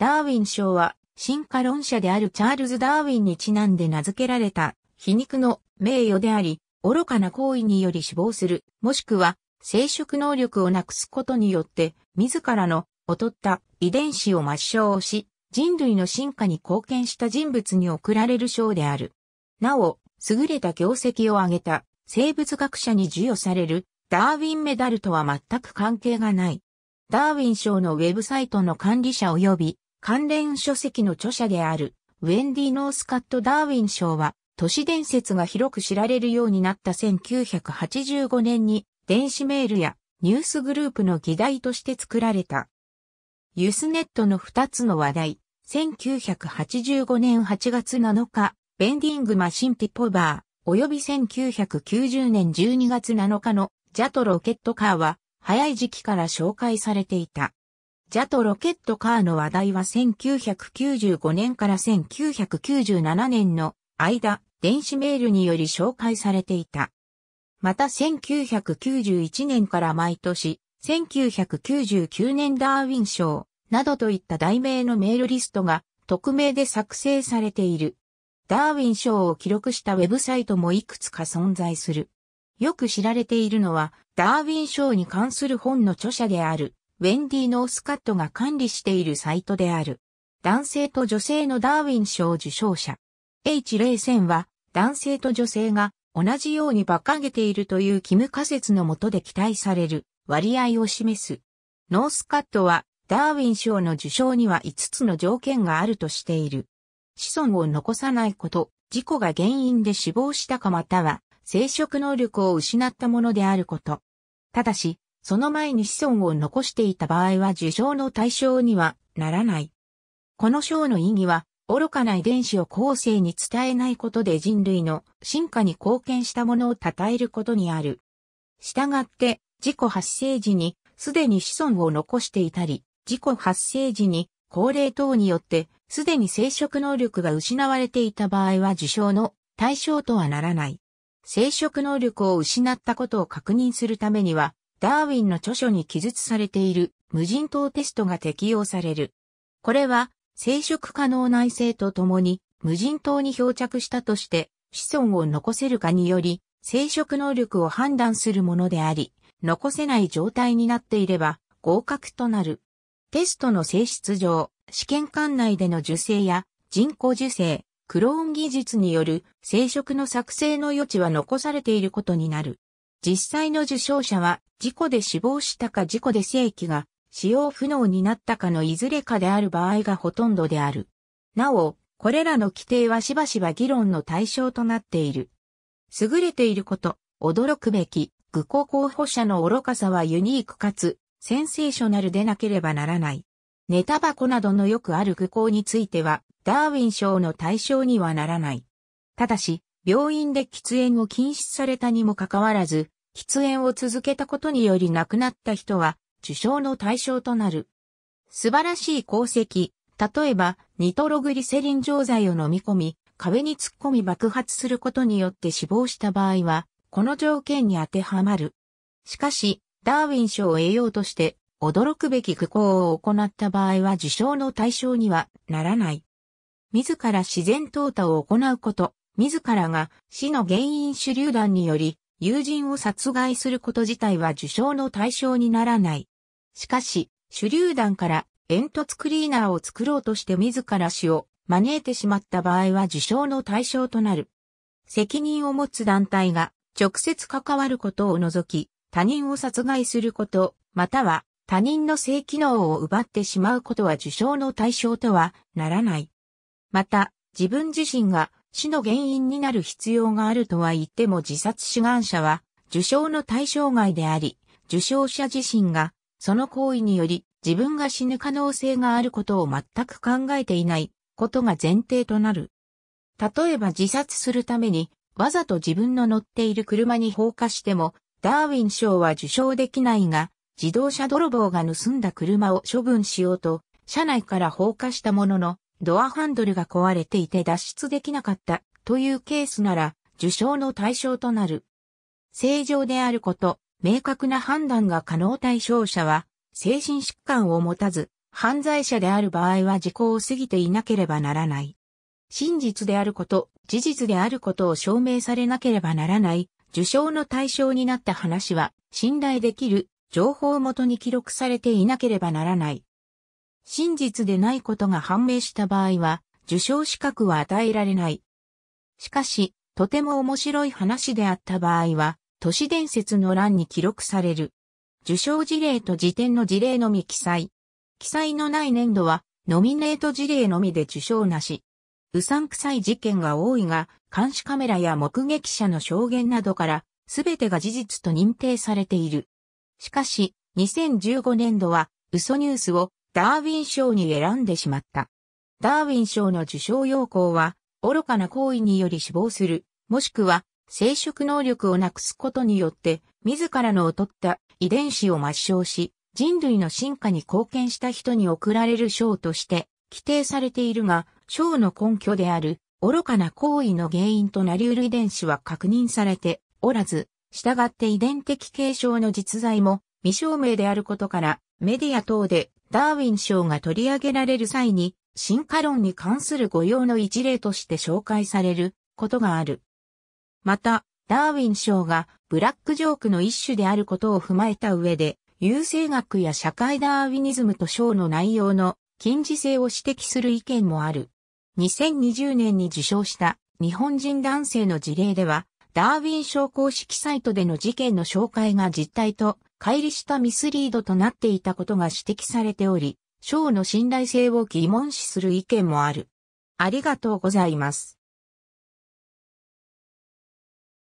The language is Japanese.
ダーウィン賞は、進化論者であるチャールズ・ダーウィンにちなんで名付けられた、皮肉の名誉であり、愚かな行為により死亡する、もしくは、生殖能力をなくすことによって、自らの劣った遺伝子を抹消し、人類の進化に貢献した人物に贈られる賞である。なお、優れた業績を挙げた生物学者に授与されるダーウィンメダルとは全く関係がない。ダーウィン賞のウェブサイトの管理者及び関連書籍の著者である、ウェンディ・ノースカット・ダーウィン賞は、都市伝説が広く知られるようになった1985年に、電子メールやニュースグループの議題として作られた。ユスネットの2つの話題、1985年8月7日、ベンディングマシンピポバー、及び1990年12月7日のジャトロケットカーは、早い時期から紹介されていた。ジャトロケットカーの話題は1995年から1997年の間、電子メールにより紹介されていた。また1991年から毎年、1999年ダーウィン賞などといった題名のメールリストが匿名で作成されている。ダーウィン賞を記録したウェブサイトもいくつか存在する。よく知られているのは、ダーウィン賞に関する本の著者である、ウェンディ・ノースカットが管理しているサイトである。男性と女性のダーウィン賞受賞者。H01000 は男性と女性が同じように馬鹿げているというキム仮説のもとで期待される割合を示す。ノースカットはダーウィン賞の受賞には5つの条件があるとしている。子孫を残さないこと、事故が原因で死亡したかまたは生殖能力を失ったものであること。ただし、その前に子孫を残していた場合は受賞の対象にはならない。この賞の意義は、愚かな遺伝子を後世に伝えないことで人類の進化に貢献したものを称えることにある。従って、自己発生時に、すでに子孫を残していたり、自己発生時に、高齢等によって、すでに生殖能力が失われていた場合は受賞の対象とはならない。生殖能力を失ったことを確認するためには、ダーウィンの著書に記述されている無人島テストが適用される。これは生殖可能内生とともに無人島に漂着したとして子孫を残せるかにより生殖能力を判断するものであり、残せない状態になっていれば合格となる。テストの性質上、試験管内での受精や人工受精、クローン技術による生殖の作成の余地は残されていることになる。実際の受賞者は、事故で死亡したか事故で正規が使用不能になったかのいずれかである場合がほとんどである。なお、これらの規定はしばしば議論の対象となっている。優れていること、驚くべき、愚行候補者の愚かさはユニークかつ、センセーショナルでなければならない。ネタ箱などのよくある愚行については、ダーウィン賞の対象にはならない。ただし、病院で喫煙を禁止されたにもかかわらず、喫煙を続けたことにより亡くなった人は受賞の対象となる。素晴らしい功績、例えばニトログリセリン錠剤を飲み込み、壁に突っ込み爆発することによって死亡した場合は、この条件に当てはまる。しかし、ダーウィン賞を得ようとして、驚くべき愚行を行った場合は受賞の対象にはならない。自ら自然淘汰を行うこと、自らが死の原因手榴弾により友人を殺害すること自体は受賞の対象にならない。しかし、手榴弾から煙突クリーナーを作ろうとして自ら死を招いてしまった場合は受賞の対象となる。責任を持つ団体が直接関わることを除き、他人を殺害すること、または他人の性機能を奪ってしまうことは受賞の対象とはならない。また、自分自身が死の原因になる必要があるとは言っても自殺志願者は受賞の対象外であり、受賞者自身がその行為により自分が死ぬ可能性があることを全く考えていないことが前提となる。例えば自殺するためにわざと自分の乗っている車に放火してもダーウィン賞は受賞できないが自動車泥棒が盗んだ車を処分しようと車内から放火したもののドアハンドルが壊れていて脱出できなかったというケースなら受賞の対象となる。正常であること、明確な判断が可能対象者は、精神疾患を持たず、犯罪者である場合は時効を過ぎていなければならない。真実であること、事実であることを証明されなければならない、受賞の対象になった話は、信頼できる、情報元に記録されていなければならない。真実でないことが判明した場合は、受賞資格は与えられない。しかし、とても面白い話であった場合は、都市伝説の欄に記録される。受賞事例と辞典の事例のみ記載。記載のない年度は、ノミネート事例のみで受賞なし。うさんくさい事件が多いが、監視カメラや目撃者の証言などから、すべてが事実と認定されている。しかし、2015年度は、嘘ニュースをダーウィン賞に選んでしまった。ダーウィン賞の受賞要項は、愚かな行為により死亡する、もしくは、生殖能力をなくすことによって、自らの劣った遺伝子を抹消し、人類の進化に貢献した人に贈られる賞として規定されているが、賞の根拠である愚かな行為の原因となり得る遺伝子は確認されておらず、従って遺伝的継承の実在も未証明であることから、メディア等でダーウィン賞が取り上げられる際に、進化論に関する御用の一例として紹介されることがある。また、ダーウィン賞がブラックジョークの一種であることを踏まえた上で、優生学や社会ダーウィニズムと賞の内容の近似性を指摘する意見もある。2020年に受賞した日本人男性の事例では、ダーウィン賞公式サイトでの事件の紹介が実態と乖離したミスリードとなっていたことが指摘されており、賞の信頼性を疑問視する意見もある。ありがとうございます。